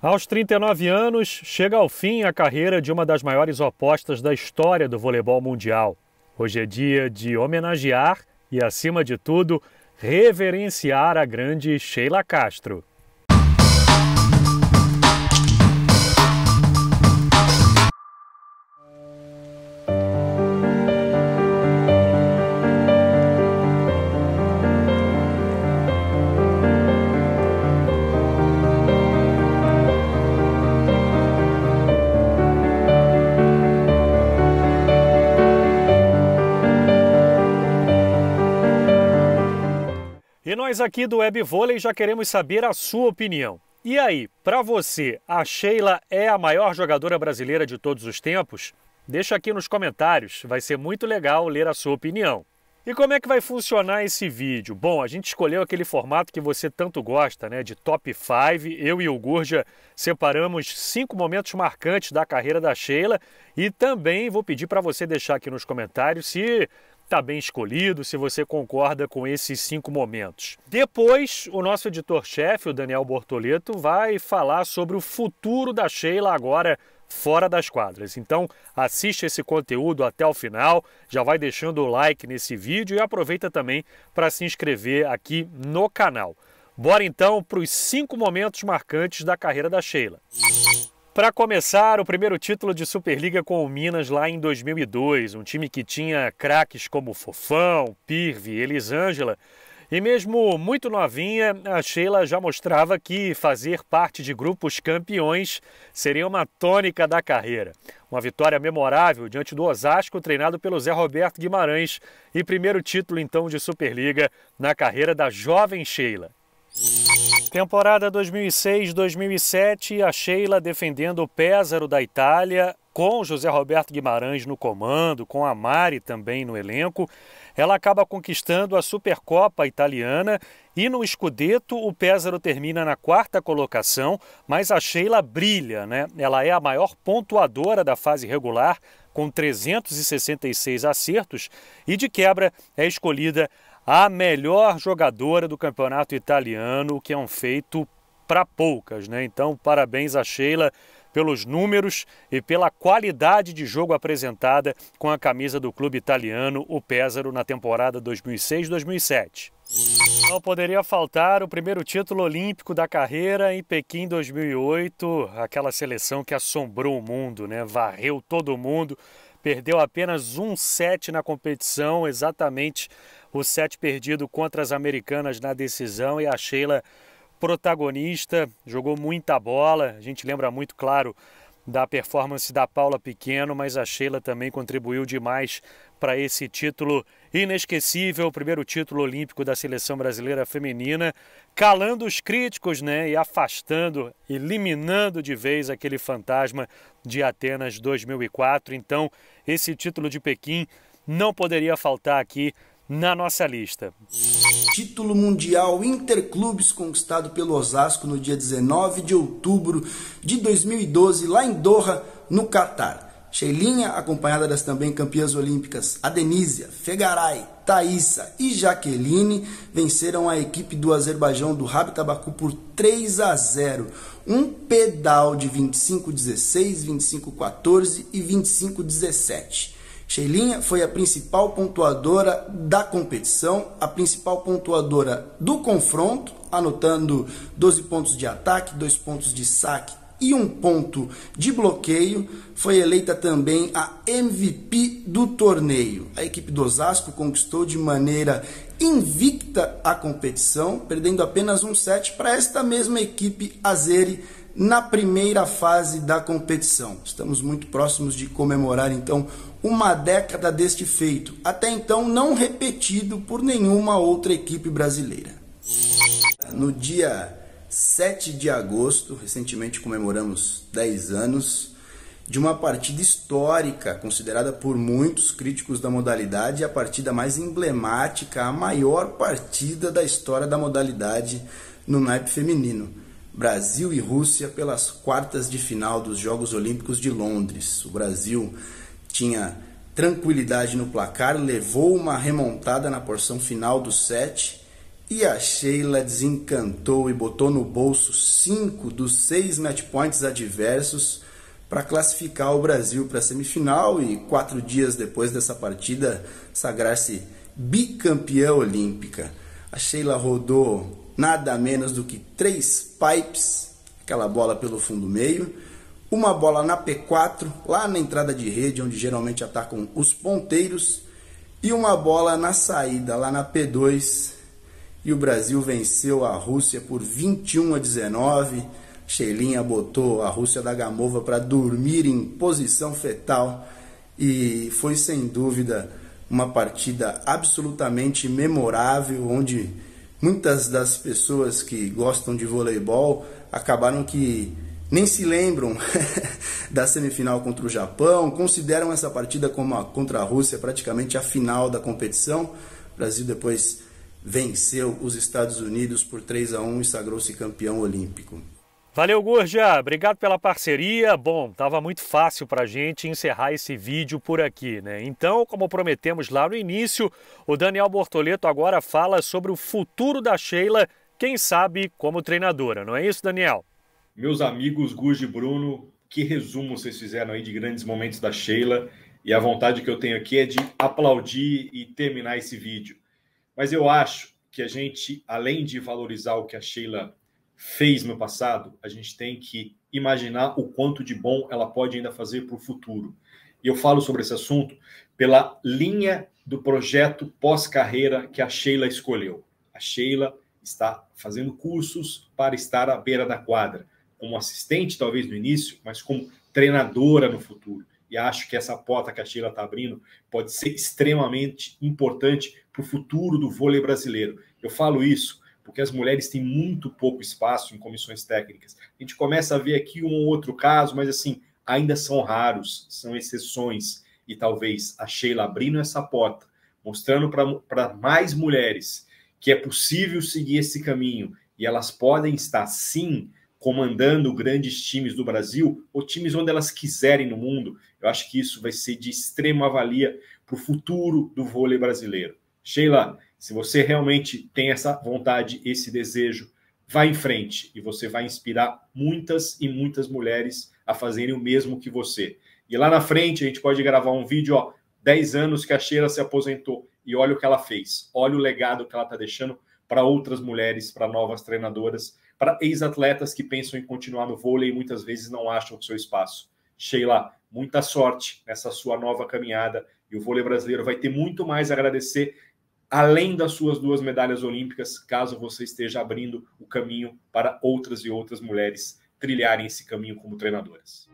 Aos 39 anos, chega ao fim a carreira de uma das maiores opostas da história do voleibol mundial. Hoje é dia de homenagear e, acima de tudo, reverenciar a grande Sheila Castro. E nós aqui do Web Vôlei já queremos saber a sua opinião. E aí, para você, a Sheila é a maior jogadora brasileira de todos os tempos? Deixa aqui nos comentários, vai ser muito legal ler a sua opinião. E como é que vai funcionar esse vídeo? Bom, a gente escolheu aquele formato que você tanto gosta, né? De top 5. Eu e o Gurja separamos cinco momentos marcantes da carreira da Sheila e também vou pedir para você deixar aqui nos comentários se está bem escolhido, se você concorda com esses cinco momentos. Depois, o nosso editor-chefe, o Daniel Bortoleto, vai falar sobre o futuro da Sheila agora fora das quadras. Então, assiste esse conteúdo até o final, já vai deixando o like nesse vídeo e aproveita também para se inscrever aqui no canal. Bora então para os cinco momentos marcantes da carreira da Sheila. Para começar, o primeiro título de Superliga com o Minas lá em 2002, um time que tinha craques como Fofão, Pirvi, Elisângela, e mesmo muito novinha, a Sheila já mostrava que fazer parte de grupos campeões seria uma tônica da carreira. Uma vitória memorável diante do Osasco, treinado pelo Zé Roberto Guimarães, e primeiro título então de Superliga na carreira da jovem Sheila. Temporada 2006-2007, a Sheila defendendo o Pésaro da Itália, com José Roberto Guimarães no comando, com a Mari também no elenco. Ela acaba conquistando a Supercopa Italiana e no Scudetto o Pésaro termina na quarta colocação, mas a Sheila brilha, né? Ela é a maior pontuadora da fase regular, com 366 acertos e de quebra é escolhida a melhor jogadora do campeonato italiano, que é um feito para poucas, né? Então, parabéns a Sheila pelos números e pela qualidade de jogo apresentada com a camisa do clube italiano, o Pesaro, na temporada 2006-2007. Não poderia faltar o primeiro título olímpico da carreira em Pequim 2008, aquela seleção que assombrou o mundo, né? Varreu todo mundo, perdeu apenas um set na competição, exatamente o set perdido contra as americanas na decisão e a Sheila protagonista, jogou muita bola. A gente lembra muito, claro, da performance da Paula Pequeno, mas a Sheila também contribuiu demais para esse título inesquecível, o primeiro título olímpico da seleção brasileira feminina, calando os críticos, né, e afastando, eliminando de vez aquele fantasma de Atenas 2004. Então, esse título de Pequim não poderia faltar aqui na nossa lista. Título mundial Interclubes conquistado pelo Osasco no dia 19 de outubro de 2012, lá em Doha, no Catar. Sheilinha, acompanhada das também campeãs olímpicas Adenísia, Fegaray, Thaisa e Jaqueline, venceram a equipe do Azerbaijão do Rabi Tabaku por 3 a 0. Um pedal de 25-16, 25-14 e 25-17. Sheilinha foi a principal pontuadora da competição, a principal pontuadora do confronto, anotando 12 pontos de ataque, 2 pontos de saque e um ponto de bloqueio, foi eleita também a MVP do torneio. A equipe do Osasco conquistou de maneira invicta a competição, perdendo apenas um set para esta mesma equipe Azeri na primeira fase da competição. Estamos muito próximos de comemorar então uma década deste feito, até então não repetido por nenhuma outra equipe brasileira. No dia 7 de agosto, recentemente comemoramos 10 anos de uma partida histórica, considerada por muitos críticos da modalidade a partida mais emblemática, a maior partida da história da modalidade no naipe feminino. Brasil e Rússia pelas quartas de final dos Jogos Olímpicos de Londres. O Brasil tinha tranquilidade no placar, levou uma remontada na porção final do set e a Sheila desencantou e botou no bolso cinco dos seis match points adversos para classificar o Brasil para a semifinal e quatro dias depois dessa partida sagrar-se bicampeã olímpica. A Sheila rodou nada menos do que três pipes, aquela bola pelo fundo meio, uma bola na P4, lá na entrada de rede, onde geralmente atacam os ponteiros, e uma bola na saída, lá na P2. E o Brasil venceu a Rússia por 21 a 19. Cheilinha botou a Rússia da Gamova para dormir em posição fetal e foi sem dúvida uma partida absolutamente memorável, onde Muitas das pessoas que gostam de voleibol acabaram que nem se lembram da semifinal contra o Japão, consideram essa partida como a, contra a Rússia praticamente a final da competição. O Brasil depois venceu os Estados Unidos por 3 a 1 e sagrou-se campeão olímpico. Valeu, Gurja. Obrigado pela parceria. Bom, estava muito fácil para a gente encerrar esse vídeo por aqui, né? Então, como prometemos lá no início, o Daniel Bortoleto agora fala sobre o futuro da Sheila, quem sabe como treinadora. Não é isso, Daniel? Meus amigos Gurja e Bruno, que resumo vocês fizeram aí de grandes momentos da Sheila. E a vontade que eu tenho aqui é de aplaudir e terminar esse vídeo. Mas eu acho que a gente, além de valorizar o que a Sheila fez no passado, a gente tem que imaginar o quanto de bom ela pode ainda fazer para o futuro. E eu falo sobre esse assunto pela linha do projeto pós-carreira que a Sheila escolheu. A Sheila está fazendo cursos para estar à beira da quadra, como assistente, talvez no início, mas como treinadora no futuro. E acho que essa porta que a Sheila está abrindo pode ser extremamente importante para o futuro do vôlei brasileiro. Eu falo isso porque as mulheres têm muito pouco espaço em comissões técnicas. A gente começa a ver aqui um ou outro caso, mas assim, ainda são raros, são exceções. E talvez a Sheila abrindo essa porta, mostrando para mais mulheres que é possível seguir esse caminho e elas podem estar, sim, comandando grandes times do Brasil ou times onde elas quiserem no mundo. Eu acho que isso vai ser de extrema valia para o futuro do vôlei brasileiro. Sheila, se você realmente tem essa vontade, esse desejo, vá em frente e você vai inspirar muitas e muitas mulheres a fazerem o mesmo que você. E lá na frente a gente pode gravar um vídeo, ó, 10 anos que a Sheila se aposentou e olha o que ela fez, olha o legado que ela está deixando para outras mulheres, para novas treinadoras, para ex-atletas que pensam em continuar no vôlei e muitas vezes não acham o seu espaço. Sheila, muita sorte nessa sua nova caminhada e o vôlei brasileiro vai ter muito mais a agradecer além das suas duas medalhas olímpicas, caso você esteja abrindo o caminho para outras e outras mulheres trilharem esse caminho como treinadoras.